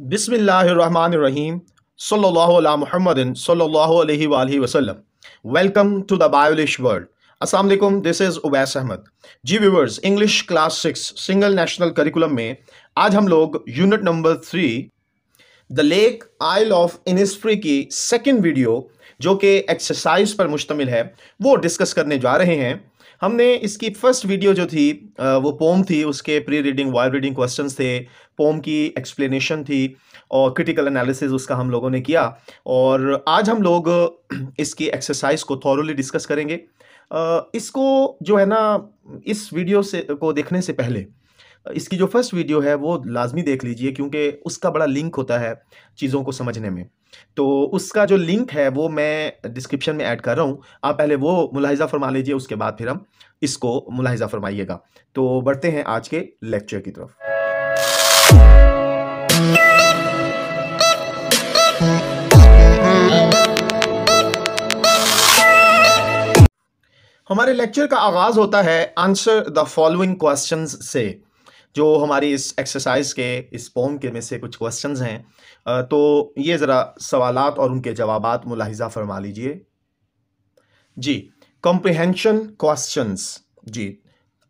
Bismillahirrahmanirrahim. Sallallahu ala Muhammadin sallallahu alayhi wa alihi wasallam. Welcome अस्सलाम वालेकुम this is Ubais Ahmed ji viewers English class six single national curriculum में आज हम लोग unit number three the lake isle of Innisfree की second video जो कि exercise पर मुश्तमिल है वो डिस्कस करने जा रहे हैं हमने इसकी फर्स्ट वीडियो जो थी वो पोम थी उसके pre reading while reading question थे पोम की एक्सप्लेनेशन थी और क्रिटिकल एनालिसिस उसका हम लोगों ने किया और आज हम लोग इसकी एक्सरसाइज को थॉरली डिस्कस करेंगे इसको जो है ना इस वीडियो से को देखने से पहले इसकी जो फर्स्ट वीडियो है वो लाजमी देख लीजिए क्योंकि उसका बड़ा लिंक होता है चीज़ों को समझने में तो उसका जो लिंक है वो मैं डिस्क्रिप्शन में ऐड कर रहा हूँ आप पहले वो मुलाहिजा फरमा लीजिए उसके बाद फिर हम इसको मुलाहिजा फरमाइएगा तो बढ़ते हैं आज के लेक्चर की तरफ हमारे लेक्चर का आगाज़ होता है आंसर द फॉलोइंग क्वेश्चंस से जो हमारी इस एक्सरसाइज के इस पोम के में से कुछ क्वेश्चंस हैं तो ये ज़रा सवालात और उनके जवाबात मुलाहिजा फरमा लीजिए जी कॉम्प्रिहेंशन क्वेश्चन जी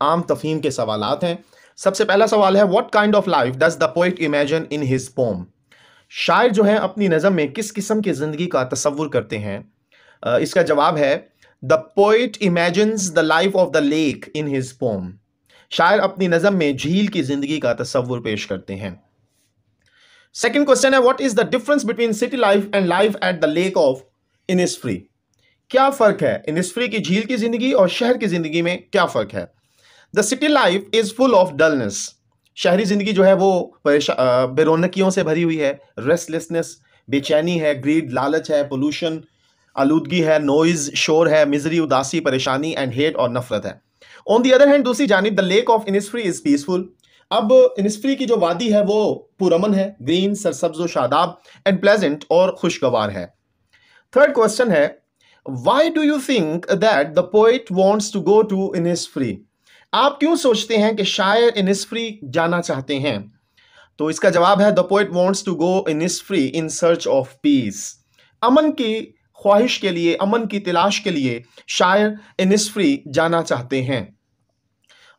आम तफीम के सवाल हैं सबसे पहला सवाल है what kind of life does the poet imagine in his poem शायर जो है अपनी नज़म में किस किस्म की ज़िंदगी का तस्वुर करते हैं इसका जवाब है the poet imagines the life of the lake in his poem शायर अपनी नज़म में झील की ज़िंदगी का तस्वुर पेश करते हैं सेकेंड क्वेश्चन है what is the difference between city life and life at the lake of Innisfree क्या फ़र्क है इनिस्फ्री की झील की ज़िंदगी और शहर की ज़िंदगी में क्या फ़र्क है the city life is full of dullness शहरी ज़िंदगी जो है वो बेरोनकियों से भरी हुई है रेस्टलेसनेस बेचैनी है ग्रीड लालच है पोल्यूशन आलूदगी है नॉइज शोर है मिजरी उदासी परेशानी एंड हेट और नफरत है ऑन दी अदर हैंड दूसरी जानब the lake of Innisfree is peaceful अब इनिस्फ्री की जो वादी है वो पुरमन है ग्रीन सरसब्ज व शादाब एंड प्लेजेंट और खुशगवार है थर्ड क्वेश्चन है why do you think that the poet wants to go to free आप क्यों सोचते हैं कि शायर फ्री जाना चाहते हैं तो इसका जवाब है the poet wants to go Innisfree in search of peace अमन की ख्वाहिश के लिए अमन की तलाश के लिए शायर फ्री जाना चाहते हैं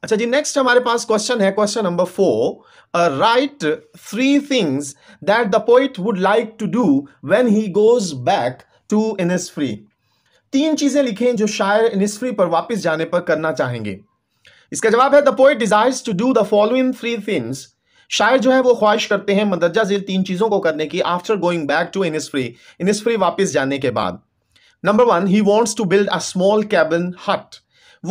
अच्छा जी नेक्स्ट हमारे पास क्वेश्चन है question number four write three things that the poet would like to do when he goes back to free तीन चीजें लिखें जो शायर निस्फ्री पर वापस जाने पर करना चाहेंगे इसका जवाब है the poet desires to do the following three things शायर जो है वो ख्वाहिश करते हैं मदरजा जेल तीन चीज़ों को करने की after going back to Innisfree Innisfree वापस जाने के बाद number one he wants to build a small cabin hut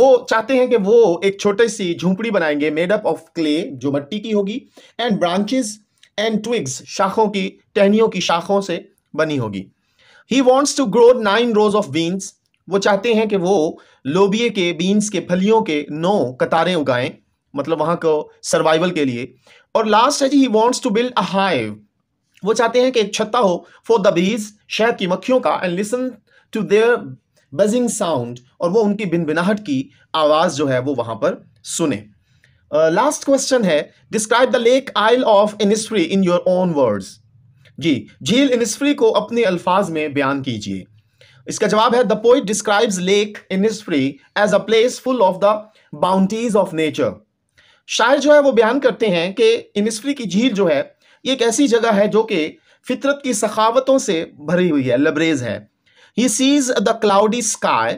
वो चाहते हैं कि वो एक छोटे सी झोंपड़ी बनाएंगे मेड अप ऑफ क्ले जो मट्टी की होगी एंड ब्रांचेस एंड ट्विग्स शाखों की टहनियों की शाखों से बनी होगी he wants to grow nine rows of beans वो चाहते हैं कि वो लोबिये के बीन्स के फलियों के नौ कतारें उगाएं मतलब वहां को सर्वाइवल के लिए और लास्ट है जी he wants to build a hive वो चाहते हैं कि एक छत्ता हो फॉर द बीज शहद की मक्खियों का and listen to their buzzing sound और वो उनकी बिनबिनाहट की आवाज़ जो है वो वहां पर सुने लास्ट uh, क्वेश्चन है describe the lake isle of Innisfree in your own words जी झील इनिस्फ्री को अपने अल्फाज में बयान कीजिए इसका जवाब है the poet describes lake Innisfree as a place full of the boundaries of nature शायर जो है वो बयान करते हैं कि इनिस्फ्री की झील जो है ये एक ऐसी जगह है जो कि फितरत की सखावतों से भरी हुई है लबरेज है he sees the cloudy sky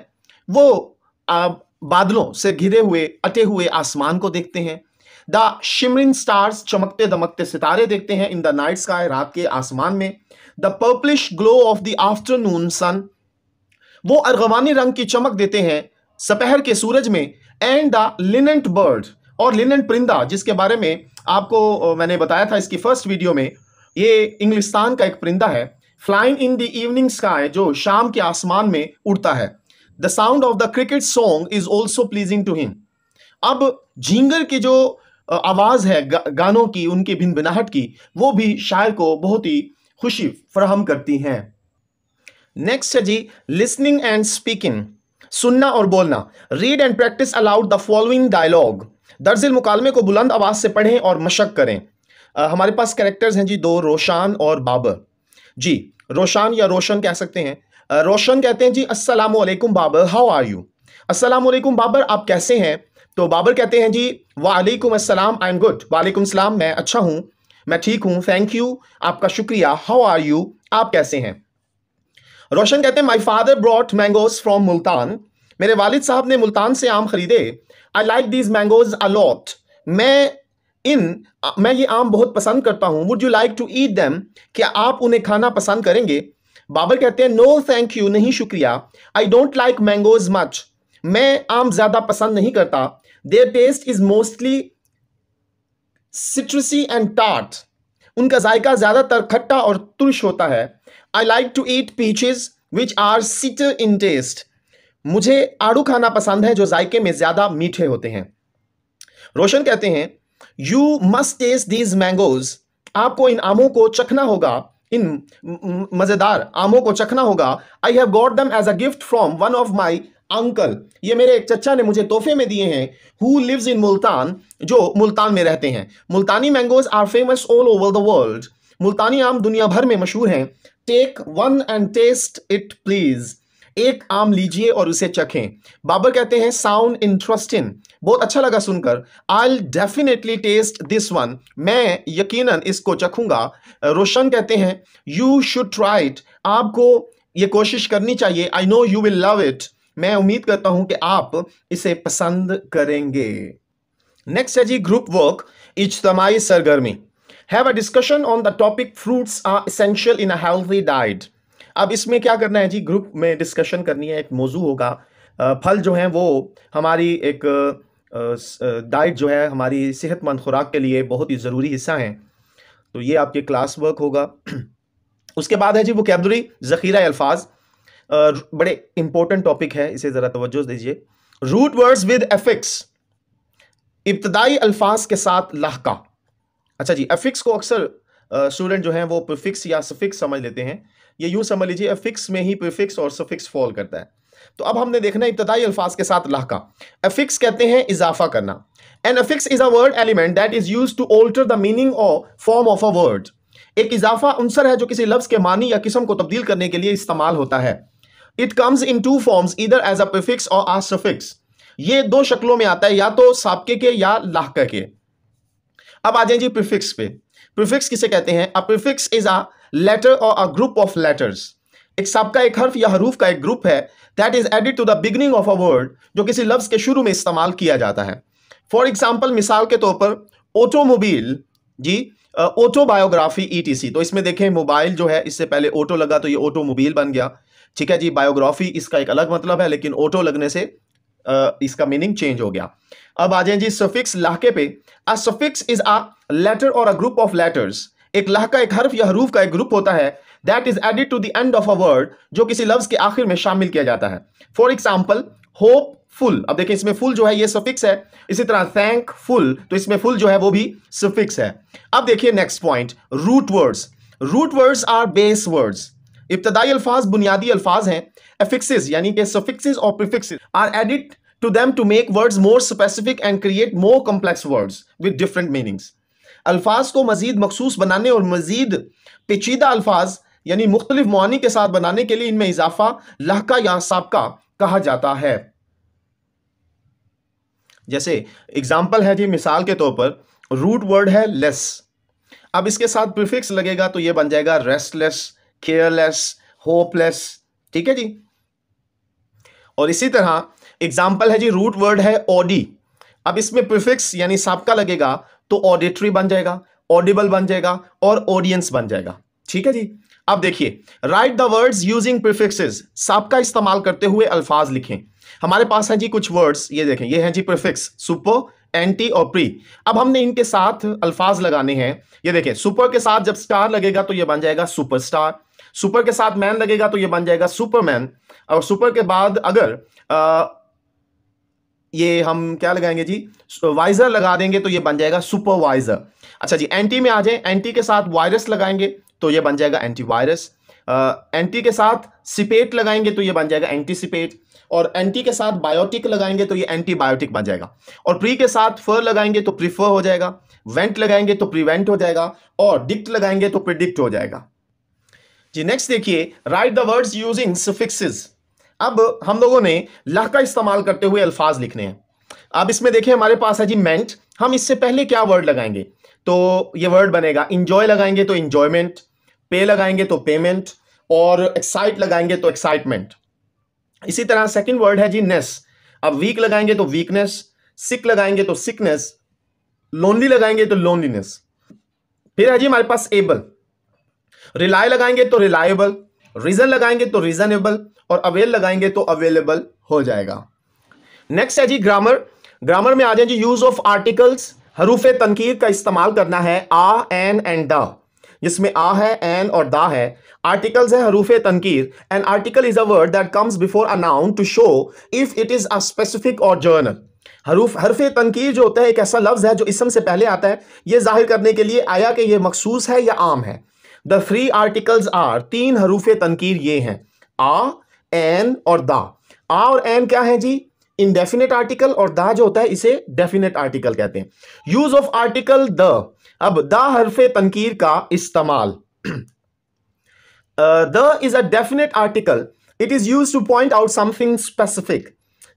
वो आ, बादलों से घिरे हुए अटे हुए आसमान को देखते हैं द शिमरिंग स्टार्स चमकते दमकते सितारे देखते हैं इन द नाइट स्काई रात के आसमान में the purplish glow of the afternoon sun वो अर्गवानी रंग की चमक देते हैं सपहर के सूरज में एंड द लिनेंट बर्ड और लिनेंट परिंदा जिसके बारे में आपको मैंने बताया था इसकी फर्स्ट वीडियो में ये इंग्लिस्तान का एक परिंदा है flying in the evening sky जो शाम के आसमान में उड़ता है the sound of the cricket song is also pleasing to him अब झींगर के जो आवाज़ है गा, गानों की उनकी भिन भिनाहट की वो भी शायर को बहुत ही खुशी फ्राहम करती हैं नेक्स्ट है जी लिसनिंग एंड स्पीकिंग सुनना और बोलना read and practise aloud the following dialogue दर्जिल मुकालमे को बुलंद आवाज़ से पढ़ें और मशक करें आ, हमारे पास कैरेक्टर्स हैं जी दो रोशान और बाबर जी रोशान या रोशन कह सकते हैं आ, रोशन कहते हैं जी असलकुम बाबर हाउ आर यू असलकुम बाबर आप कैसे हैं तो बाबर कहते हैं जी वालेकुम अस्सलाम आई एम गुड वालेकुम सलाम मैं अच्छा हूँ मैं ठीक हूँ थैंक यू आपका शुक्रिया हाउ आर यू आप कैसे हैं रोशन कहते हैं my father brought mangoes from Multan मेरे वालिद साहब ने मुल्तान से आम खरीदे I like these mangoes a lot मैं इन मैं ये आम बहुत पसंद करता हूँ would you like to eat them क्या आप उन्हें खाना पसंद करेंगे बाबर कहते हैं नो थैंक यू नहीं शुक्रिया I don't like mangoes much मैं आम ज़्यादा पसंद नहीं करता their taste is mostly citrusy and tart उनका जायका ज़्यादातर खट्टा और तुर्श होता है I like to eat peaches which are sweet in taste मुझे आड़ू खाना पसंद है जो जायके में ज़्यादा मीठे होते हैं रोशन कहते हैं you must taste these mangoes आपको इन आमों को चखना होगा इन मज़ेदार आमों को चखना होगा I have got them as a gift from one of my uncle ये मेरे एक चचा ने मुझे तोहफे में दिए हैं हु लिव्स इन मुल्तान जो मुल्तान में रहते हैं Multani mangoes are famous all over the world Multani आम दुनिया भर में मशहूर हैं take one and taste it please एक आम लीजिए और उसे चखें बाबर कहते हैं साउंड इंटरेस्टिंग बहुत अच्छा लगा सुनकर I definitely taste this one मैं यकीनन इसको चखूंगा रोशन कहते हैं यू शुड ट्राई इट आपको ये कोशिश करनी चाहिए I know you will love it मैं उम्मीद करता हूं कि आप इसे पसंद करेंगे नेक्स्ट है जी ग्रुप वर्क इजतमाही सरगर्मी have a discussion on the topic fruits are essential in a healthy diet अब इसमें क्या करना है जी ग्रुप में डिस्कशन करनी है एक मौजू होगा फल जो है वो हमारी एक डाइट जो है हमारी सेहतमंद खुराक के लिए बहुत ही ज़रूरी हिस्सा हैं तो ये आपके क्लास वर्क होगा उसके बाद है जी वो कैबरी ज़ख़ीरा अल्फाज बड़े इंपॉर्टेंट टॉपिक है इसे ज़रा तवज्जो दीजिए रूट वर्ड्स विद एफिक्स इब्तदाई अल्फाज के साथ लहका अच्छा जी एफिक्स को अक्सर स्टूडेंट जो है वो प्रिफिक्स या सफिक्स समझ लेते हैं ये यूं समझ लीजिए एफिक्स में ही प्रिफिक्स और सफिक्स फॉल करता है तो अब हमने देखना इब्तदाई अल्फाज के साथ लहका एफिक्स कहते हैं इजाफा करना an affix is a word element that is use to alter the meaning or form of a word एक इजाफा अंसर है जो किसी लफ्ज़ के मानी या किस्म को तब्दील करने के लिए इस्तेमाल होता है it comes in two forms either as a prefix or a suffix ये दो शक्लों में आता है या तो सापके के या लाह के अब आ जाए जी प्रिफिक्स पे प्रिफिक्स किसे कहते हैं a prefix is a letter or a group of letters एक सबका एक हर्फ या हरूफ का एक ग्रुप है that is added to the beginning of a word जो किसी लफ्ज़ के शुरू में इस्तेमाल किया जाता है फॉर एग्जाम्पल मिसाल के तौर पर ऑटोमोबाइल जी ऑटोबायोग्राफी ई टी सी तो इसमें देखें मोबाइल जो है इससे पहले ऑटो लगा तो ये ऑटोमोबाइल बन गया ठीक है जी बायोग्राफी इसका एक अलग मतलब है लेकिन ऑटो लगने से इसका मीनिंग चेंज हो गया अब आ जाए जी सफिक्स लाहके पे a suffix is a letter or a group of letters एक लाह का एक हर्फ या हरूफ का एक ग्रुप होता है that is added to the end of a word जो किसी लफ्ज के आखिर में शामिल किया जाता है फॉर एग्जाम्पल होप फुल अब देखिए इसमें फुल जो है ये सफिक्स है इसी तरह थैंक फुल तो इसमें फुल जो है वो भी सफिक्स है अब देखिए next point root words root words are base words इब्तदाई अल्फाज बुनियादी अल्फाज हैं एफिक्सेज यानी कि suffixes or prefixes are added to them to make words more specific and create more complex words with different meanings अल्फाज को मजीद मखसूस बनाने और मजीद पेचीदा अल्फाज यानी मुख्तलिफ मानी के साथ बनाने के लिए इनमें इजाफा लहका या सबका कहा जाता है जैसे एग्जाम्पल है जी मिसाल के तौर पर रूट वर्ड है लेस अब इसके साथ प्रिफिक्स लगेगा तो यह बन जाएगा रेस्टलेस केयरलेस होपलेस ठीक है जी और इसी तरह एग्जाम्पल है जी रूट वर्ड है ऑडी अब इसमें प्रिफिक्स यानी सबका लगेगा तो ऑडिटरी बन जाएगा ऑडिबल बन जाएगा और ऑडियंस बन जाएगा ठीक है जी अब देखिए write the words using prefixes सबका इस्तेमाल करते हुए अल्फाज लिखें हमारे पास है जी कुछ वर्ड्स ये देखें ये है जी प्रिफिक्स सुपर एंटी और प्री अब हमने इनके साथ अल्फाज लगाने हैं ये देखें सुपर के साथ जब स्टार लगेगा तो ये बन जाएगा सुपर स्टार सुपर के साथ मैन लगेगा तो ये बन जाएगा सुपरमैन और सुपर के बाद अगर आ, ये हम क्या लगाएंगे जी वाइजर लगा देंगे तो ये बन जाएगा सुपरवाइजर अच्छा जी एंटी में आ जाए एंटी के साथ वायरस लगाएंगे तो ये बन जाएगा एंटीवायरस एंटी के साथ सिपेट लगाएंगे तो ये बन जाएगा एंटीसिपेट और एंटी के साथ बायोटिक लगाएंगे तो ये एंटीबायोटिक बन जाएगा और प्री के साथ फर लगाएंगे तो प्रीफर हो जाएगा वेंट लगाएंगे तो प्रिवेंट हो जाएगा और डिक्ट लगाएंगे तो प्रिडिक्ट हो जाएगा जी नेक्स्ट देखिए write the words using suffixes अब हम लोगों ने लह का इस्तेमाल करते हुए अल्फाज लिखने हैं अब इसमें देखिए हमारे पास है जी मेंट हम इससे पहले क्या वर्ड लगाएंगे तो ये वर्ड बनेगा इंजॉय लगाएंगे तो इंजॉयमेंट पे लगाएंगे तो पेमेंट और एक्साइट लगाएंगे तो एक्साइटमेंट इसी तरह सेकंड वर्ड है जी नेस अब वीक लगाएंगे तो वीकनेस सिक लगाएंगे तो सिकनेस लोनली लगाएंगे तो लोनलीनेस फिर है जी हमारे पास एबल रिलाय लगाएंगे तो रिलायबल रीजन लगाएंगे तो रीजनेबल और अवेल लगाएंगे तो अवेलेबल हो जाएगा नेक्स्ट है जी ग्रामर ग्रामर में आ जाए जी यूज ऑफ आर्टिकल्स हरूफ तनकीर का इस्तेमाल करना है आ एन एंड द जिसमें आ है एन और द है आर्टिकल्स है हरूफ तनकीर and article is a word that comes before a noun to show if it is a specific or general हरूफ हरफ तनकीर जो होता है एक ऐसा लफ्ज़ है जो इसम से पहले आता है ये जाहिर करने के लिए आया कि यह मखसूस है या आम है द थ्री आर्टिकल्स आर तीन हरूफ तनकीर ये हैं आ एन और द आ और एन क्या है जी इनडेफिनेट आर्टिकल और द जो होता है इसे डेफिनेट आर्टिकल कहते हैं यूज ऑफ आर्टिकल द अब द हरफ तनकीर का इस्तेमाल the is a definite article it is use to point out something specific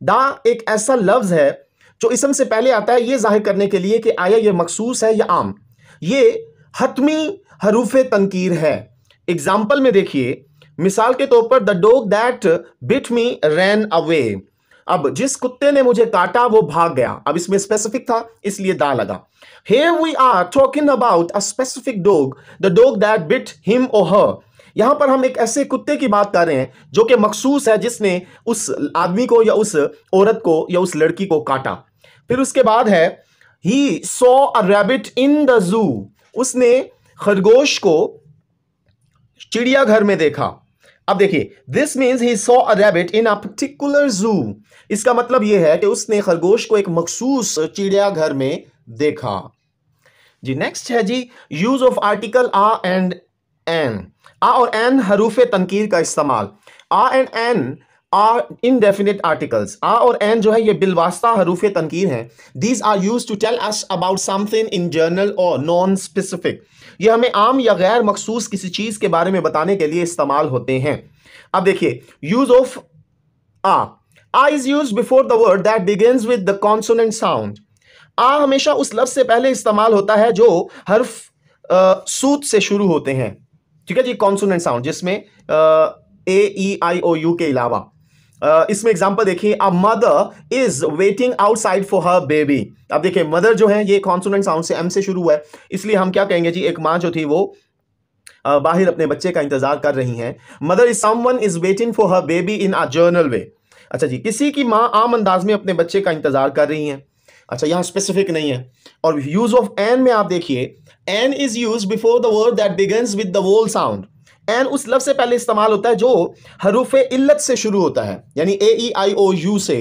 the एक ऐसा लफ्ज है जो इसम से पहले आता है ये जाहिर करने के लिए कि आया ये मखसूस है या आम ये हतमी हरूफ तनकीर है एग्जाम्पल में देखिए मिसाल के तौर पर the dog that bit me ran away अब जिस कुत्ते ने मुझे काटा वो भाग गया अब इसमें स्पेसिफिक था इसलिए दा लगा हे we are talking about a specific dog the dog that bit him or her यहां पर हम एक ऐसे कुत्ते की बात कर रहे हैं जो कि मखसूस है जिसने उस आदमी को या उस औरत को या उस लड़की को काटा फिर उसके बाद है ही सो अ रेबिट इन द जू उसने खरगोश को चिड़ियाघर में देखा अब देखिए this means he saw a rabbit in a particular zoo इसका मतलब यह है कि उसने खरगोश को एक मखसूस चिड़ियाघर में देखा जी नेक्स्ट है जी use of article a and an a और एन हरूफ तनकीर का इस्तेमाल a and an are indefinite articles a और एन जो है ये बिलवास्ता हरूफ तनकीर हैं these are use to tell us about something in general or non specific ये हमें आम या गैर मखसूस किसी चीज़ के बारे में बताने के लिए इस्तेमाल होते हैं अब देखिए use of a a is use before the word that begins with the consonant sound a हमेशा उस लफ्ज से पहले इस्तेमाल होता है जो हर्फ सूत से शुरू होते हैं ठीक है जी कॉन्सोनेंट साउंड जिसमें ए ई आई ओ यू के अलावा इसमें एग्जाम्पल देखिए a mother is waiting outside for her baby अब देखिए मदर जो है ये कॉन्सोनेंट साउंड से एम से शुरू हुआ है इसलिए हम क्या कहेंगे जी एक माँ जो थी वो बाहर अपने बच्चे का इंतजार कर रही हैं mother is someone is waiting for her baby in a general way अच्छा जी किसी की माँ आम अंदाज में अपने बच्चे का इंतजार कर रही हैं अच्छा यहाँ स्पेसिफिक नहीं है और यूज ऑफ एन में आप देखिए an is use before the word that begins with the vowel sound an उस लफ से पहले इस्तेमाल होता है जो हरूफ इल्लत से शुरू होता है यानी ए ई आई ओ यू से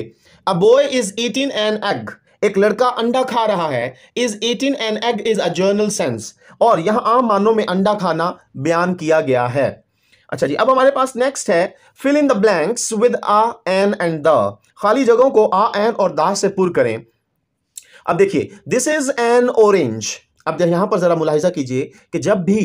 a boy is eating an egg एक लड़का अंडा खा रहा है is eating an egg is a general sense और यहां आम मानों में अंडा खाना बयान किया गया है अच्छा जी अब हमारे पास नेक्स्ट है fill in the blanks with a an and the खाली जगहों को आ एन और दा से पुर करें अब देखिए दिस इज एन ऑरेंज अब यहां पर जरा मुलाहिजा कीजिए कि जब भी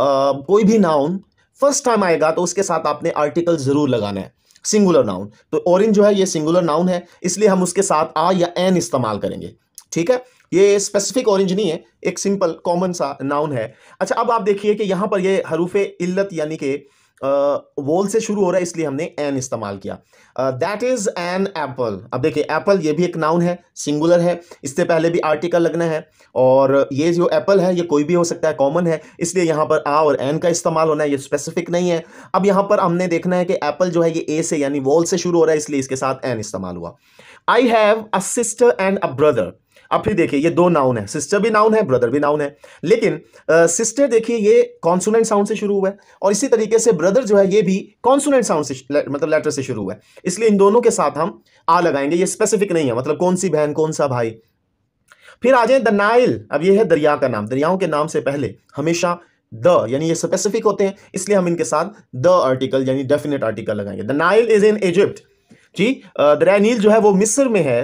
कोई भी नाउन फर्स्ट टाइम आएगा तो उसके साथ आपने आर्टिकल ज़रूर लगाना है सिंगुलर नाउन तो ऑरेंज जो है ये सिंगुलर नाउन है इसलिए हम उसके साथ आ या एन इस्तेमाल करेंगे ठीक है ये स्पेसिफिक ऑरेंज नहीं है एक सिंपल कॉमन सा नाउन है अच्छा अब आप देखिए कि यहाँ पर ये हरूफ इल्लत यानी कि वोल से शुरू हो रहा है इसलिए हमने एन इस्तेमाल किया दैट इज एन एप्पल अब देखिए एप्पल ये भी एक नाउन है सिंगुलर है इससे पहले भी आर्टिकल लगना है और ये जो एप्पल है ये कोई भी हो सकता है कॉमन है इसलिए यहाँ पर आ और एन का इस्तेमाल होना है ये स्पेसिफिक नहीं है अब यहाँ पर हमने देखना है कि एप्पल जो है ये ए से यानी वोल से शुरू हो रहा है इसलिए इसके साथ एन इस्तेमाल हुआ I have a sister and a brother अब फिर देखिए ये दो नाउन है सिस्टर भी नाउन है ब्रदर भी नाउन है लेकिन सिस्टर देखिए ये कॉन्सोनेंट साउंड से शुरू हुआ है और इसी तरीके से ब्रदर जो है ये भी कॉन्सोनेंट साउंड से मतलब लेटर से शुरू हुआ है इसलिए इन दोनों के साथ हम आ लगाएंगे ये स्पेसिफिक नहीं है मतलब कौन सी बहन कौन सा भाई फिर आ जाए द नाइल अब ये है दरिया का नाम दरियाओं के नाम से पहले हमेशा द यानी ये स्पेसिफिक होते हैं इसलिए हम इनके साथ द आर्टिकल यानी डेफिनेट आर्टिकल लगाएंगे the Nile is in Egypt जी द नील जो है वो मिस्र में है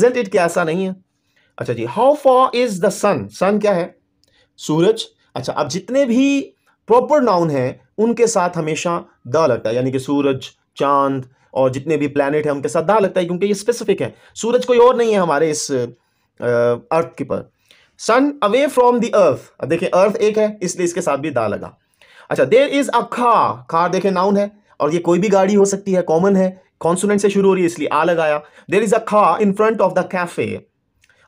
इजेंट इट क्या ऐसा नहीं है अच्छा जी how far is the sun sun क्या है सूरज अच्छा अब जितने भी प्रॉपर नाउन हैं उनके साथ हमेशा द लगता है यानी कि सूरज चांद और जितने भी प्लानिट हैं उनके साथ दा लगता है क्योंकि ये स्पेसिफिक है सूरज कोई और नहीं है हमारे इस अर्थ के पर sun away from the earth अब देखिए अर्थ एक है इसलिए इसके साथ भी दा लगा अच्छा देर इज अ खा खा देखे नाउन है और ये कोई भी गाड़ी हो सकती है कॉमन है कॉन्सोनेंट से शुरू हो रही है इसलिए आ लगाया देर is a car in front of the cafe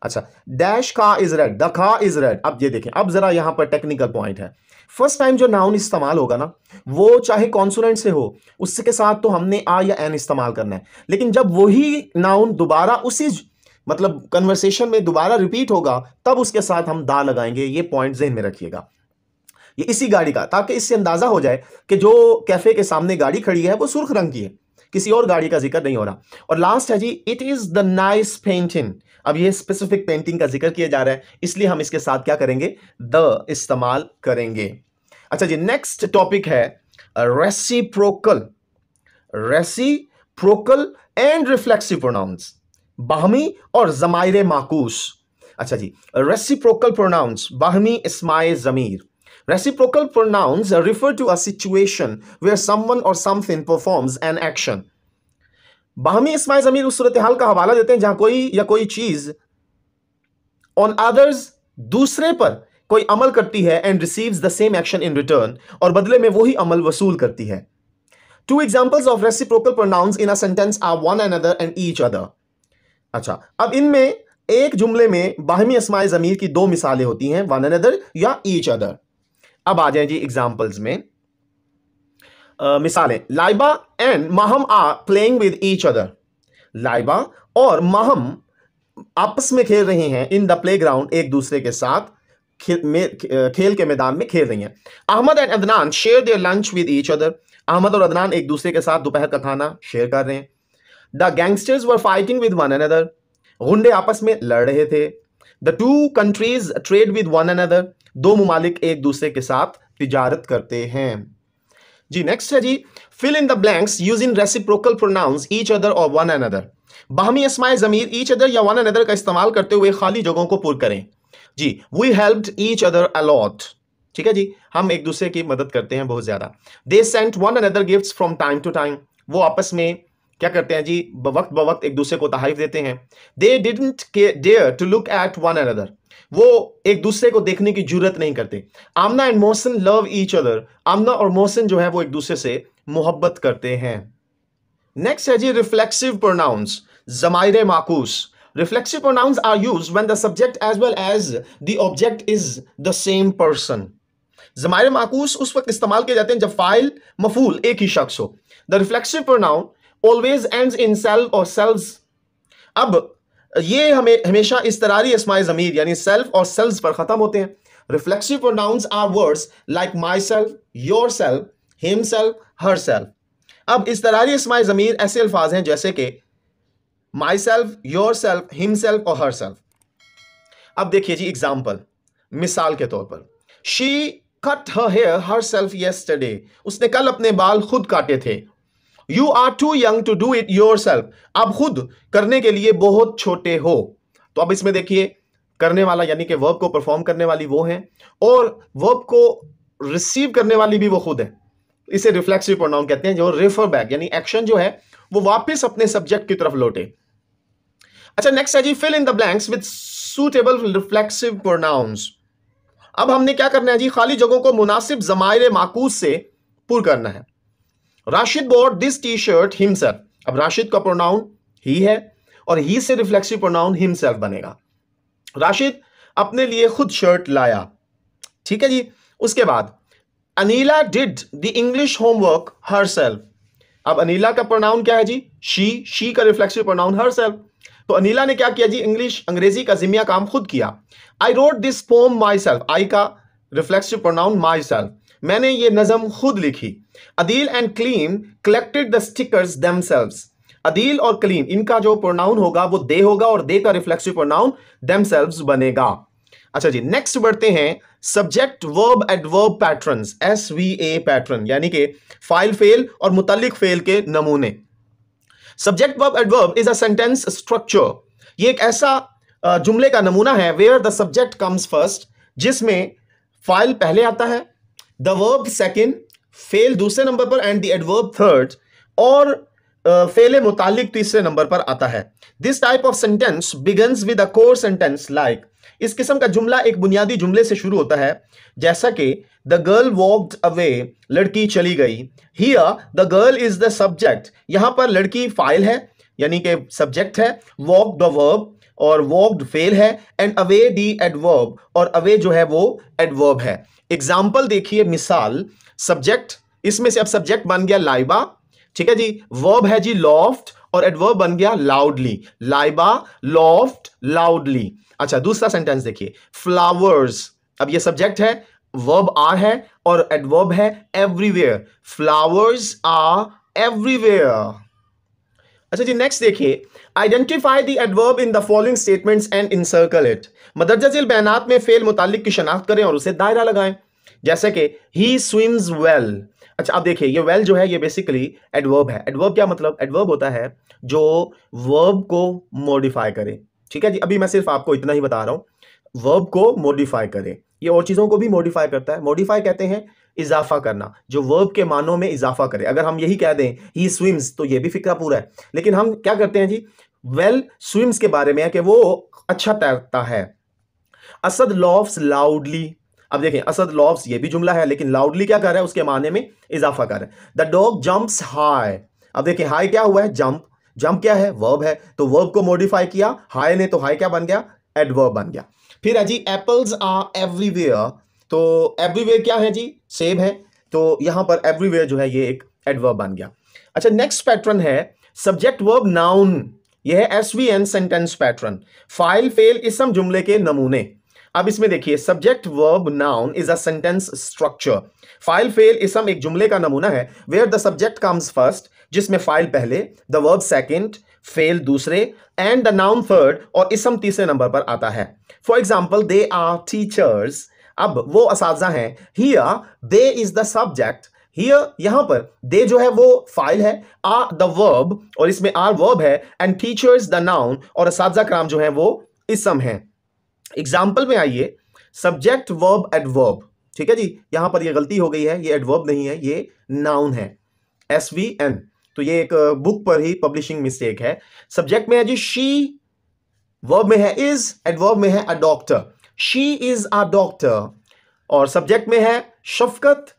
अच्छा dash car is red the car is red अब ये देखें अब जरा यहां पर टेक्निकल पॉइंट है फर्स्ट टाइम जो नाउन इस्तेमाल होगा ना वो चाहे कॉन्सोनेंट से हो उसके साथ तो हमने आ या एन इस्तेमाल करना है लेकिन जब वही नाउन दोबारा उसी मतलब कन्वर्सेशन में दोबारा रिपीट होगा तब उसके साथ हम दा लगाएंगे ये पॉइंट जेहन में रखिएगा ये इसी गाड़ी का ताकि इससे अंदाजा हो जाए कि जो कैफे के सामने गाड़ी खड़ी है वो सुर्ख रंग की है किसी और गाड़ी का जिक्र नहीं हो रहा और लास्ट है जी it is the nice painting अब ये स्पेसिफिक पेंटिंग का जिक्र किया जा रहा है इसलिए हम इसके साथ क्या करेंगे द इस्तेमाल करेंगे अच्छा जी नेक्स्ट टॉपिक है reciprocal reciprocal and reflexive pronouns बाहमी और जमायरे माकूस अच्छा जी रेसिप्रोकल प्रोनाउंस बाहमी इसमाय जमीर Reciprocal pronouns refer to a situation where someone or something performs an action. बाहमी इसमाय ज़मीर उस सूरत हाल का हवाला देते हैं जहां कोई या कोई चीज़ ऑन अदर्स दूसरे पर कोई अमल करती है and receives the same action in return और बदले में वही अमल वसूल करती है two examples of reciprocal pronouns in a sentence are one and other and each other अच्छा अब इनमें एक जुमले में बाहमी इसमाय ज़मीर की दो मिसालें होती हैं वन एंड अदर या ईच अदर अब आ जाए जी एग्जाम्पल्स में मिसालें Laiba and Maham are playing with each other Laiba और महम आपस में खेल रही हैं इन द प्ले ग्राउंड एक दूसरे के साथ खेल में खेल के मैदान में खेल रही हैं Ahmed and Adnan share their lunch with each other Ahmed और अदनान एक दूसरे के साथ दोपहर का खाना शेयर कर रहे हैं the gangsters were fighting with one another गुंडे आपस में लड़ रहे थे the two countries trade with one another दो ममालिक एक दूसरे के साथ तिजारत करते हैं जी नेक्स्ट है जी fill in the blanks using reciprocal pronouns each other और वन अनदर बाहमी इसमाय जमीर ईच अदर या वन अनदर का इस्तेमाल करते हुए खाली जगहों को पूर करें जी we help each other a lot ठीक है जी हम एक दूसरे की मदद करते हैं बहुत ज़्यादा they sent one another gift from time to time वो आपस में क्या करते हैं जी वक्त ब वक्त एक दूसरे को तहाइफ देते हैं they didn't dare to look at one another वो एक दूसरे को देखने की जरूरत नहीं करते Amna and Mohsin love each other Amna और मोहसिन जो है वो एक दूसरे से मोहब्बत करते हैं नेक्स्ट है जी रिफ्लेक्सिव प्रोनाउंस जमायर माकूस reflexive pronouns are use when the subject as well as the object is the same person जमायरे माकूस उस वक्त इस्तेमाल किए जाते हैं जब फाइल मफूल एक ही शख्स हो the reflexive pronoun always end in self or selves अब ये हमें हमेशा इस इसतरारी इसमाय ज़मीर यानी सेल्फ और सेल्व्स पर ख़त्म होते हैं reflexive pronouns are words like myself yourself himself herself अब इस इसतरारी इसमाय ज़मीर ऐसे अल्फाज हैं जैसे कि myself yourself himself और हर सेल्फ अब देखिए जी एग्जाम्पल मिसाल के तौर पर she cut her hair herself yesterday उसने कल अपने बाल खुद काटे थे you are too young to do it yourself आप खुद करने के लिए बहुत छोटे हो तो अब इसमें देखिए करने वाला यानी कि वर्ब को परफॉर्म करने वाली वो है और वर्ब को रिसीव करने वाली भी वो खुद है इसे रिफ्लेक्सिव प्रोनाउन कहते हैं जो रेफर बैक यानी एक्शन जो है वो वापस अपने सब्जेक्ट की तरफ लौटे अच्छा नेक्स्ट है जी fill in the blanks with suitable reflexive pronouns अब हमने क्या करना है जी खाली जगहों को मुनासिब जमायर माकूस से पुर करना है Rashid bought this T shirt himself अब राशिद का प्रोनाउन ही है और ही से रिफ्लेक्सिव प्रोनाउन हिमसेल्फ बनेगा राशिद अपने लिए खुद शर्ट लाया ठीक है जी उसके बाद Anila did the English homework herself अब अनिला का प्रोनाउन क्या है जी शी शी का रिफ्लेक्सिव प्रोनाउन हर सेल्फ तो अनिला ने क्या किया जी इंग्लिश अंग्रेजी का जिम्मिया काम खुद किया I wrote this poem myself I का रिफ्लेक्सिव प्रोनाउन माई सेल्फ मैंने ये नज़म खुद लिखी Adeel and Kaleem collected the stickers themselves Adeel और क्लीम इनका जो प्रोनाउन होगा वो दे होगा और दे का रिफ्लेक्सिव प्रोनाउन दमसेल्व्स बनेगा अच्छा जी नेक्स्ट बढ़ते हैं subject verb adverb pattern S V A pattern यानी कि फाइल फेल और मुतलिक फेल के नमूने subject verb adverb is a sentence structure ये एक ऐसा जुमले का नमूना है where the subject comes first जिसमें फाइल पहले आता है द वर्ब सेकेंड फेल दूसरे नंबर पर एंड दर्ब थर्ड और फेले मुतालिक तीसरे नंबर पर आता है this type of sentence begins with a core sentence like इस किस्म का जुमला एक बुनियादी जुमले से शुरू होता है जैसा कि द गर्ल वॉकड अवे लड़की चली गई here the girl is the subject यहां पर लड़की फाइल है यानी कि सब्जेक्ट है वॉक द वर्ब और वर्ब्ड फेल है एंड अवे डी एडवर्ब और अवे जो है वो एडवर्ब है एग्जाम्पल देखिए मिसाल सब्जेक्ट इसमें से अब सब्जेक्ट बन गया लाइबा ठीक है जी वर्ब है जी लॉफ्ट और एडवर्ब बन गया लाउडली लाइबा लॉफ्ट लाउडली अच्छा दूसरा सेंटेंस देखिए फ्लावर्स अब ये सब्जेक्ट है वर्ब आर है और एडवर्ब है एवरीवेयर फ्लावर्स आर एवरीवेयर अच्छा जी नेक्स्ट देखिए identify the adverb in the following statements and encircle it मदरजा झील बैनात में फेल मुतालिक की शनाख्त करें और उसे दायरा लगाएं जैसे कि ही स्विम्स वेल अच्छा आप देखिए ये वेल well जो है ये बेसिकली एडवर्ब है एडवर्ब क्या मतलब एडवर्ब होता है जो वर्ब को मॉडिफाई करे ठीक है जी अभी मैं सिर्फ आपको इतना ही बता रहा हूँ वर्ब को मॉडिफाई करे ये और चीज़ों को भी मॉडिफाई करता है मॉडिफाई कहते हैं इजाफा करना जो वर्ब के मानों में इजाफा करे अगर हम यही कह दें ही स्विम्स तो ये भी फिक्रा पूरा है लेकिन हम क्या करते हैं जी वेल well, स्विम्स के बारे में है कि वो अच्छा तैरता है असद लॉफ्स लाउडली अब देखें असद लॉफ्स ये भी जुमला है लेकिन लाउडली क्या कर रहा है उसके माने में इजाफा कर रहा है द डॉग जंप्स हाई अब देखें हाई क्या हुआ है जंप जंप क्या है वर्ब है तो वर्ब को मॉडिफाई किया हाई ने तो हाई क्या बन गया एडवर्ब बन गया फिर है जी एप्पल्स आर एवरीवेयर तो एवरीवेयर क्या है जी सेम है तो यहां पर एवरीवेयर जो है ये एक एडवर्ब बन गया अच्छा नेक्स्ट पैटर्न है सब्जेक्ट वर्ब नाउन यह है S V N sentence pattern फाइल फेल इसम जुमले के नमूने अब इसमें देखिए subject verb noun is a sentence structure फाइल फेल इसम एक जुमले का नमूना है where the subject comes first जिसमें फाइल पहले द वर्ब सेकेंड फेल दूसरे एंड द नाउन थर्ड और इसम तीसरे नंबर पर आता है for example they are teachers अब वो इस हैं here they is the subject here यहां पर दे जो है वो फाइल है आ द वर्ब और इसमें आर वर्ब है एंड इज द नाउन और इस क्राम जो है वो इसम है एग्जाम्पल में आइए सब्जेक्ट वर्ब एडवर्ब ठीक है जी यहां पर ये गलती हो गई है ये एडवर्ब नहीं है ये नाउन है एस वी एन तो ये एक बुक uh, पर ही पब्लिशिंग मिस्टेक है सब्जेक्ट में है जी शी वर्ब में है इज एडवर्ब में है a doctor she is a doctor और सब्जेक्ट में है शफकत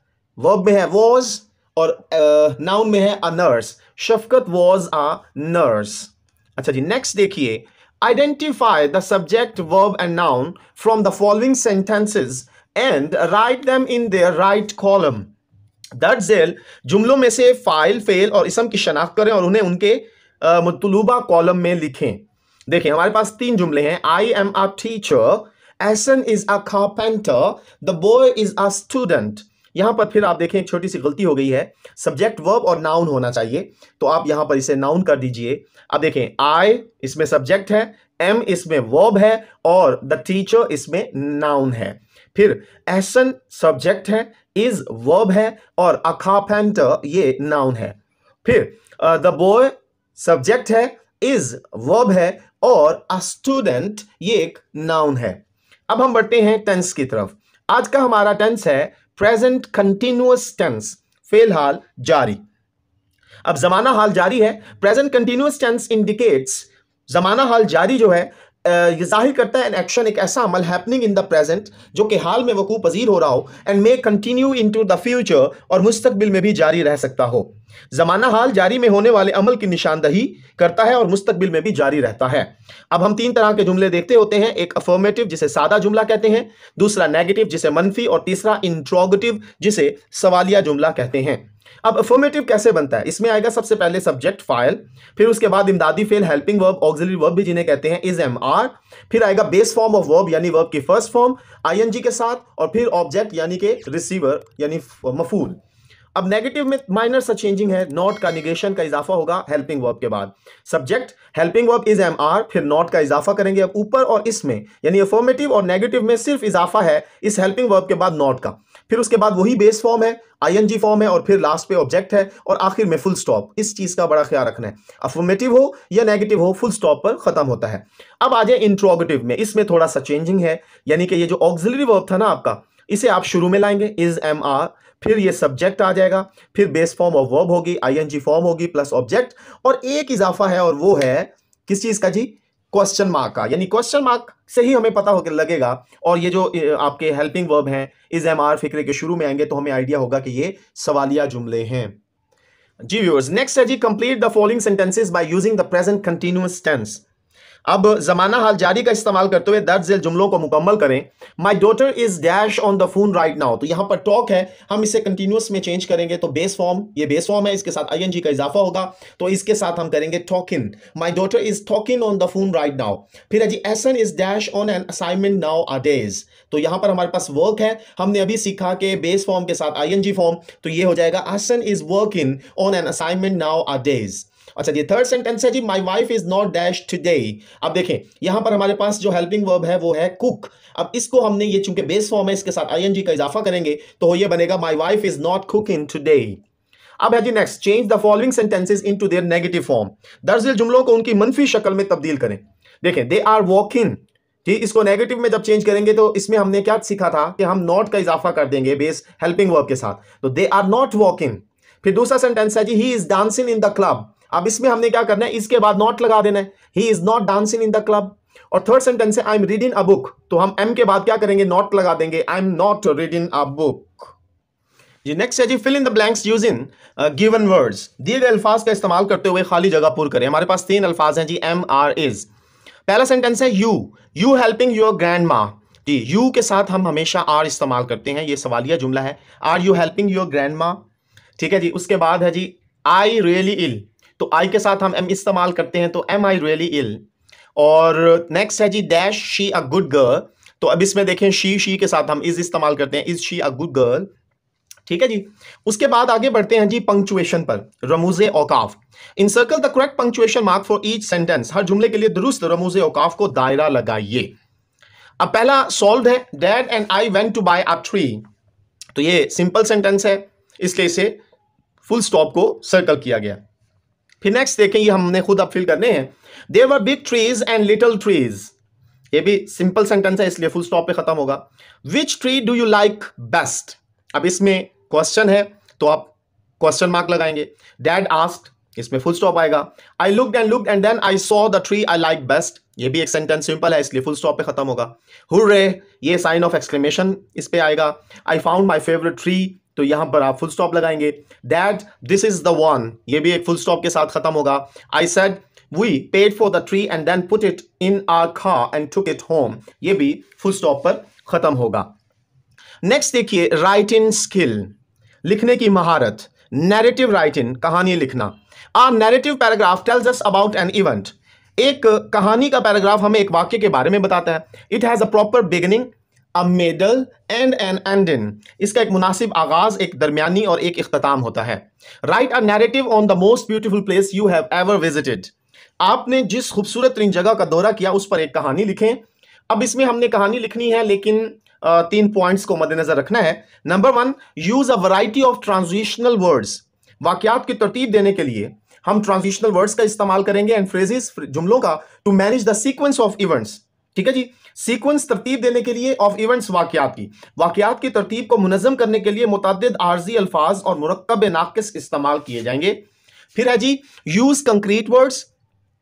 वर्ब में है वॉज और नाउन uh, में है a nurse Shafqat was a nurse अच्छा जी नेक्स्ट देखिए identify the subject verb and noun from the following sentences and write them in their right column दर्ज जुमलों में से फाइल फेल और इसम की शनाख्त करें और उन्हें उनके मतलूबा कॉलम में लिखें देखिए हमारे पास तीन जुमले हैं I am a teacher Ahsan is a carpenter the boy is a student यहां पर फिर आप देखें एक छोटी सी गलती हो गई है सब्जेक्ट वर्ब और नाउन होना चाहिए तो आप यहां पर इसे नाउन कर दीजिए अब देखें आई इसमें सब्जेक्ट है एम इसमें वर्ब है और द टीचर इसमें नाउन है फिर एसन सब्जेक्ट है इज वर्ब है और कार्पेंटर ये नाउन है फिर द बॉय सब्जेक्ट है इज वर्ब है और अ स्टूडेंट ये एक नाउन है अब हम बढ़ते हैं टेंस की तरफ आज का हमारा टेंस है प्रेजेंट कंटिन्यूस टेंस फिलहाल जारी अब जमाना हाल जारी है प्रेजेंट कंटिन्यूस टेंस इंडिकेट्स जमाना हाल जारी जो है ये जाहिर करता है एन एक्शन एक ऐसा अमल हैपनिंग इन द प्रेजेंट जो कि हाल में वकू पजीर हो रहा हो and may continue into the future और मुस्तबिल में भी जारी रह सकता हो जमाना हाल जारी में होने वाले अमल की निशानदही करता है और मुस्तबिल में भी जारी रहता है अब हम तीन तरह के जुमले देखते होते हैं एक अफॉर्मेटिव जिसे सादा जुमला कहते हैं दूसरा नेगेटिव जिसे मनफी और तीसरा इंट्रोगेटिव जिसे सवालिया जुमला कहते हैं अब अफॉर्मेटिव कैसे बनता है इसमें आएगा सबसे पहले सब्जेक्ट फाइल फिर उसके बाद इमदादी फेल हेल्पिंग वर्ब ऑक्सिलरी वर्ब भी जिन्हें कहते हैं इज एम आर फिर आएगा बेस फॉर्म ऑफ वर्ब यानी वर्ब की फर्स्ट फॉर्म आईएनजी के साथ और फिर ऑब्जेक्ट यानी के रिसीवर यानी मफूल अब नेगेटिव में माइनर सा चेंजिंग है नॉट का निगेशन का इजाफा होगा हेल्पिंग वर्ब के बाद subject helping verb is am are फिर नॉट का इजाफा करेंगे अब ऊपर और इसमें यानी अफॉर्मेटिव और नेगेटिव में सिर्फ इजाफा है इस हेल्पिंग वर्ब के बाद नॉट का फिर उसके बाद वही बेस फॉर्म है आईएनजी फॉर्म है और फिर लास्ट पे ऑब्जेक्ट है और आखिर में फुल स्टॉप इस चीज का बड़ा ख्याल रखना है अफॉर्मेटिव हो या नेगेटिव हो फुल स्टॉप पर खत्म होता है अब आ जाए इंट्रोगेटिव में इसमें थोड़ा सा चेंजिंग है यानी कि ये जो ऑक्सिलरी वर्ब था ना आपका इसे आप शुरू में लाएंगे इज एम आर फिर ये सब्जेक्ट आ जाएगा फिर बेस फॉर्म ऑफ वर्ब होगी आईएनजी फॉर्म होगी प्लस ऑब्जेक्ट और एक इजाफा है और वो है किस चीज़ का जी क्वेश्चन मार्क का यानी क्वेश्चन मार्क से ही हमें पता होकर लगेगा और ये जो आपके हेल्पिंग वर्ब हैं इस एम आर फिक्रे के शुरू में आएंगे तो हमें आइडिया होगा कि ये सवालिया जुमले हैं जी व्यूअर्स नेक्स्ट है जी complete the following sentences by using the present continuous tense अब जमाना हाल जारी का इस्तेमाल करते हुए दर्ज जुमलों को मुकम्मल करें my daughter is dash on the phone right now तो यहां पर टॉक है हम इसे कंटिन्यूस में चेंज करेंगे तो बेस फॉर्म ये बेस फॉर्म है इसके साथ आई का इजाफा होगा तो इसके साथ हम करेंगे talking my daughter is talking on the phone right now फिर है जी Ahsan is dash on an assignment nowadays तो यहां पर हमारे पास वर्क है हमने अभी सीखा कि बेस फॉर्म के साथ आई फॉर्म तो ये हो जाएगा Ahsan is working on an assignment nowadays अच्छा ये थर्ड सेंटेंस है जी my wife is not dash today अब देखें यहां पर हमारे पास जो हेल्पिंग वर्ब है वो है कुक अब इसको हमने ये चूंकि बेस फॉर्म है इसके साथ आई का इजाफा करेंगे तो ये बनेगा my wife is not cooking today अब है जी next change the following sentences into their negative form दरअसल जुमलों को उनकी मनफी शक्ल में तब्दील करें देखें दे आर वॉकिंग जी इसको नेगेटिव में जब चेंज करेंगे तो इसमें हमने क्या सीखा था कि हम नॉट का इजाफा कर देंगे बेस हेल्पिंग वर्ब के साथ तो दे आर नॉट वॉकिंग फिर दूसरा सेंटेंस है जी he is dancing in the club अब इसमें हमने क्या करना है इसके बाद नॉट लगा देना है he is not dancing in the club और थर्ड सेंटेंस है I am reading a book तो हम एम के बाद क्या करेंगे नॉट लगा देंगे I am not reading a book जी नेक्स्ट है जी fill in the blanks using given words दिए गए अल्फाज का इस्तेमाल करते हुए खाली जगह पूर करें हमारे पास तीन अल्फाज हैं जी एम आर इज पहला सेंटेंस है you you helping your grandma जी यू के साथ हम हमेशा आर इस्तेमाल करते हैं ये सवालिया जुमला है are you helping your grandma ठीक है जी उसके बाद है जी आई रियली इल तो आई के साथ हम एम इस्तेमाल करते हैं तो एम आई रियली इल और नेक्स्ट है जी dash she a good girl तो अब इसमें देखें शी शी के साथ हम इज इस्तेमाल करते हैं is she a good girl ठीक है जी उसके बाद आगे बढ़ते हैं जी पंक्चुएशन पर रमूजे औकाफ encircle the correct punctuation mark for each sentence हर जुमले के लिए दुरुस्त रमूजे औकाफ को दायरा लगाइए अब पहला सॉल्व है dad and I went to buy a tree तो ये सिंपल सेंटेंस है इसलिए इसे फुल स्टॉप को सर्कल किया गया फिर नेक्स्ट देखें ये हमने खुद अब फिल करने हैं there are big trees and little trees ये भी सिंपल सेंटेंस है इसलिए फुल स्टॉप पे खत्म होगा which tree do you like best अब इसमें क्वेश्चन है तो आप क्वेश्चन मार्क लगाएंगे डैड आस्ट इसमें फुल स्टॉप आएगा I look and look and then I saw the tree I like best ये भी एक सेंटेंस सिंपल है इसलिए फुल स्टॉप पे खत्म होगा हुर्रे ये साइन ऑफ एक्सक्लेमेशन इस पे आएगा I found my favourite tree तो यहां पर आप फुल स्टॉप लगाएंगे that this is the one ये भी एक फुल स्टॉप के साथ खत्म होगा I said we paid for the tree and then put it in our car and took it home ये भी फुल स्टॉप पर खत्म होगा नेक्स्ट देखिए राइट इन स्किल लिखने की महारत नैरेटिव राइट इन कहानी लिखना or narrative paragraph tells us about an event एक कहानी का पैराग्राफ हमें एक वाक्य के बारे में बताता है it has a proper beginning a middle and an end इसका एक मुनासिब आगाज एक दरमियानी और एक अख्ताम होता है write a narrative on the most beautiful place you have ever visited आपने जिस खूबसूरत तरीन जगह का दौरा किया उस पर एक कहानी लिखें अब इसमें हमने कहानी लिखनी है लेकिन तीन पॉइंट्स को मद्देनजर रखना है number one use a variety of transitional words वाकयात की तरतीब देने के लिए हम ट्रांजिशनल वर्ड्स का इस्तेमाल करेंगे एंड फ्रेजेस जुमलों का to manage the sequence of events ठीक है जी सीक्वेंस तरतीब देने के लिए ऑफ इवेंट्स वाकियात की वाकियात की तरतीब को मुनजम करने के लिए मुतद आर्जी अल्फाज और मरकब नाकस इस्तेमाल किए जाएंगे फिर है जी use concrete words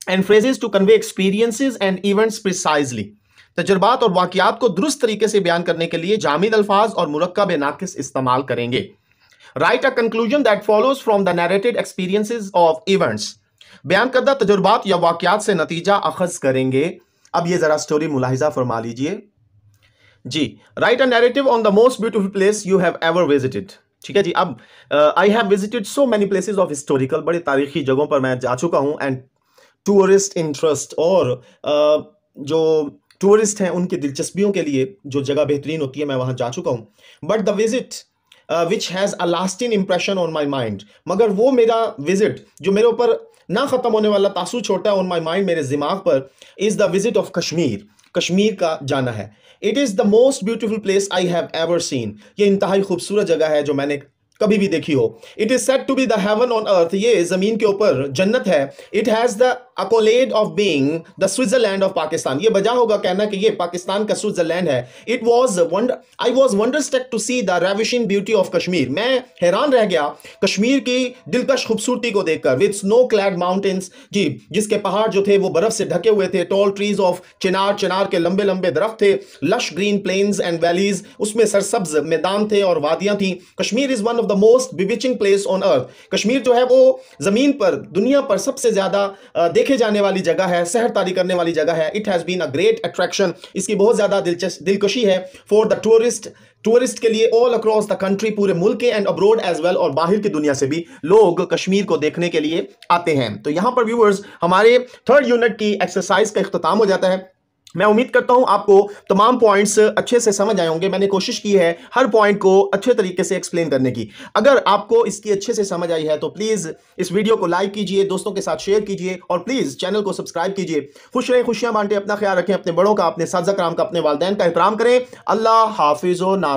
and phrases to convey experiences and events precisely तजर्बात और वाकियात को दुरुस्त तरीके से बयान करने के लिए जामिद अल्फाज और मरकब नाकस इस्तेमाल करेंगे write a conclusion that follows from the narrated experiences of events बयान करदा तजुर्बात या वाकियात से नतीजा अखज करेंगे अब ये ज़रा स्टोरी मुलाहिजा फरमा लीजिए जी write a narrative on the most beautiful place you have ever visited ठीक है जी अब I have visited so many places of historical बड़े तारीखी जगहों पर मैं जा चुका हूँ एंड टूरिस्ट इंटरेस्ट और uh, जो टूरिस्ट हैं उनकी दिलचस्पियों के लिए जो जगह बेहतरीन होती है मैं वहाँ जा चुका हूँ but the visit which has a lasting impression on my mind मगर वो मेरा विजिट जो मेरे ऊपर ना ख़त्म होने वाला तासु छोटा ऑन माई माइंड मेरे दिमाग पर is the visit of Kashmir Kashmir का जाना है it is the most beautiful place I have ever seen ये इंतहाई खूबसूरत जगह है जो मैंने कभी भी देखी हो it is said to be heaven on earth ये ज़मीन के ऊपर जन्नत है it has the accolade of being the Switzerland of Pakistan ये बजा होगा कहना कि ये पाकिस्तान का स्विट्जरलैंड है it was I was wonderstruck to see the ravishing beauty of Kashmir मैं हैरान रह गया कश्मीर की दिलकश खूबसूरती को देखकर विथ स्नो क्लैड माउंटेन्स जी जिसके पहाड़ जो थे वो बर्फ से ढके हुए थे टॉल ट्रीज ऑफ चिनार चिनार के लंबे लंबे दरख्त थे lush green plains and valleys उसमें सरसब्ज मैदान थे और वादियाँ थी Kashmir is one of the most bewitching place on earth Kashmir जो है वो जमीन पर दुनिया पर सबसे ज्यादा देखे जाने वाली जगह है सहर तारी करने वाली जगह है it has been a great attraction इसकी बहुत ज़्यादा दिलचस्प दिलकशी है फॉर द टूरिस्ट टूरिस्ट के लिए ऑल अक्रॉस द कंट्री पूरे मुल्क के एंड अब्रोड एज वेल और बाहर की दुनिया से भी लोग कश्मीर को देखने के लिए आते हैं तो यहाँ पर व्यूवर्स हमारे थर्ड यूनिट की एक्सरसाइज का अख्ताम हो जाता है मैं उम्मीद करता हूं आपको तमाम पॉइंट्स अच्छे से समझ आए होंगे मैंने कोशिश की है हर पॉइंट को अच्छे तरीके से एक्सप्लेन करने की अगर आपको इसकी अच्छे से समझ आई है तो प्लीज़ इस वीडियो को लाइक कीजिए दोस्तों के साथ शेयर कीजिए और प्लीज़ चैनल को सब्सक्राइब कीजिए खुश रहें खुशियां बांटें अपना ख्याल रखें अपने बड़ों का अपने साजा कराम का अपने वालदेन का एहतराम करें अल्लाह हाफिज़ ना